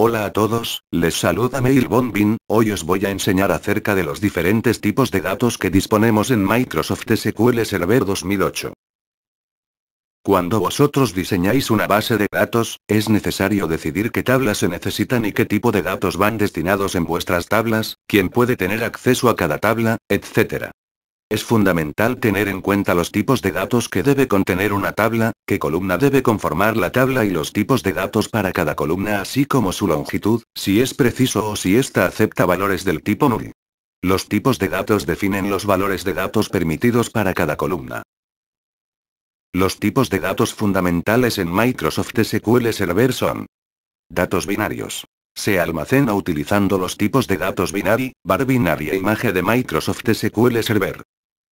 Hola a todos, les saluda Mail hoy os voy a enseñar acerca de los diferentes tipos de datos que disponemos en Microsoft SQL Server 2008. Cuando vosotros diseñáis una base de datos, es necesario decidir qué tablas se necesitan y qué tipo de datos van destinados en vuestras tablas, quién puede tener acceso a cada tabla, etc. Es fundamental tener en cuenta los tipos de datos que debe contener una tabla, qué columna debe conformar la tabla y los tipos de datos para cada columna así como su longitud, si es preciso o si ésta acepta valores del tipo null. Los tipos de datos definen los valores de datos permitidos para cada columna. Los tipos de datos fundamentales en Microsoft SQL Server son datos binarios, se almacena utilizando los tipos de datos binary, bar binaria e imagen de Microsoft SQL Server.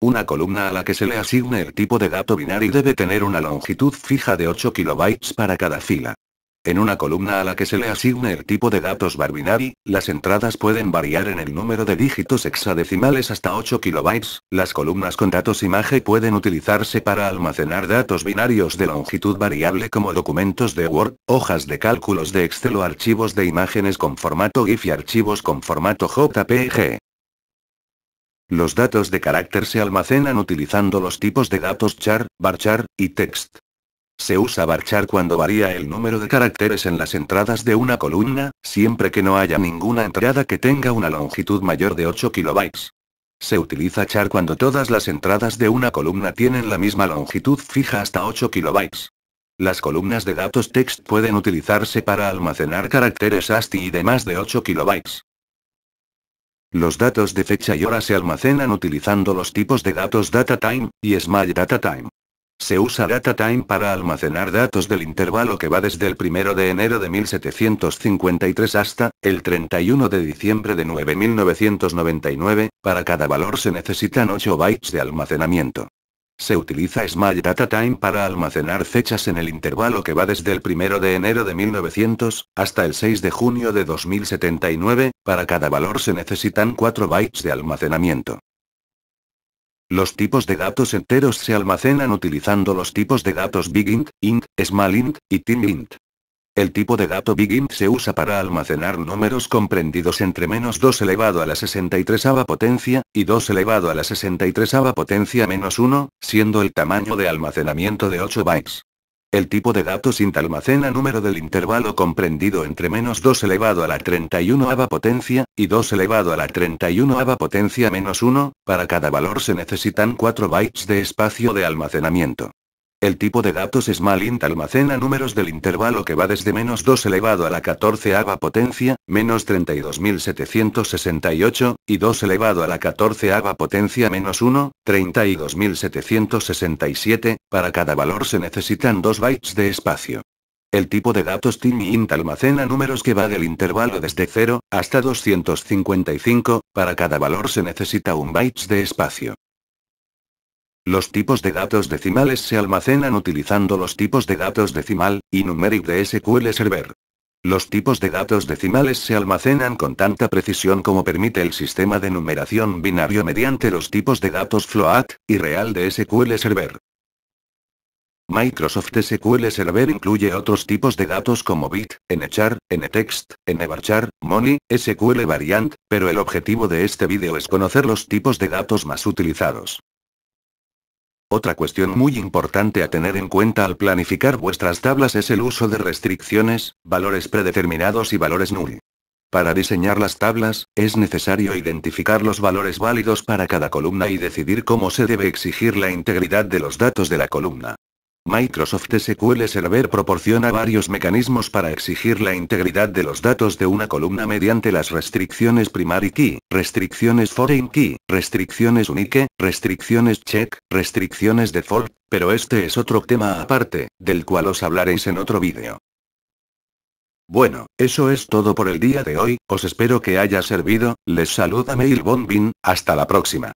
Una columna a la que se le asigne el tipo de dato binario debe tener una longitud fija de 8 kilobytes para cada fila. En una columna a la que se le asigne el tipo de datos bar las entradas pueden variar en el número de dígitos hexadecimales hasta 8 kilobytes. Las columnas con datos imagen pueden utilizarse para almacenar datos binarios de longitud variable como documentos de Word, hojas de cálculos de Excel o archivos de imágenes con formato GIF y archivos con formato JPG. Los datos de carácter se almacenan utilizando los tipos de datos char, varchar y text. Se usa varchar cuando varía el número de caracteres en las entradas de una columna, siempre que no haya ninguna entrada que tenga una longitud mayor de 8 kilobytes. Se utiliza char cuando todas las entradas de una columna tienen la misma longitud fija hasta 8 kilobytes. Las columnas de datos text pueden utilizarse para almacenar caracteres ASCII de más de 8 kilobytes. Los datos de fecha y hora se almacenan utilizando los tipos de datos DataTime y SmileDataTime. Se usa DataTime para almacenar datos del intervalo que va desde el 1 de enero de 1753 hasta el 31 de diciembre de 9999, para cada valor se necesitan 8 bytes de almacenamiento. Se utiliza Small Data Time para almacenar fechas en el intervalo que va desde el 1 de enero de 1900 hasta el 6 de junio de 2079, para cada valor se necesitan 4 bytes de almacenamiento. Los tipos de datos enteros se almacenan utilizando los tipos de datos BigInt, Int, SmallInt, y TeamInt. El tipo de dato Big se usa para almacenar números comprendidos entre menos 2 elevado a la 63 potencia, y 2 elevado a la 63 potencia menos 1, siendo el tamaño de almacenamiento de 8 bytes. El tipo de datos sint almacena número del intervalo comprendido entre menos 2 elevado a la 31 ava potencia, y 2 elevado a la 31 ava potencia menos 1, para cada valor se necesitan 4 bytes de espacio de almacenamiento. El tipo de datos smallint almacena números del intervalo que va desde menos 2 elevado a la 14 ava potencia, menos 32.768, y 2 elevado a la 14 ava potencia menos 1, 32.767, para cada valor se necesitan 2 bytes de espacio. El tipo de datos TinyInt almacena números que va del intervalo desde 0 hasta 255, para cada valor se necesita 1 bytes de espacio. Los tipos de datos decimales se almacenan utilizando los tipos de datos decimal, y numeric de SQL Server. Los tipos de datos decimales se almacenan con tanta precisión como permite el sistema de numeración binario mediante los tipos de datos float y real de SQL Server. Microsoft SQL Server incluye otros tipos de datos como bit, nchar, ntext, nvarchar, money, SQL variant, pero el objetivo de este video es conocer los tipos de datos más utilizados. Otra cuestión muy importante a tener en cuenta al planificar vuestras tablas es el uso de restricciones, valores predeterminados y valores null. Para diseñar las tablas, es necesario identificar los valores válidos para cada columna y decidir cómo se debe exigir la integridad de los datos de la columna. Microsoft SQL Server proporciona varios mecanismos para exigir la integridad de los datos de una columna mediante las restricciones primary key, restricciones foreign key, restricciones unique, restricciones check, restricciones default, pero este es otro tema aparte, del cual os hablaréis en otro vídeo. Bueno, eso es todo por el día de hoy, os espero que haya servido, les saluda Mail hasta la próxima.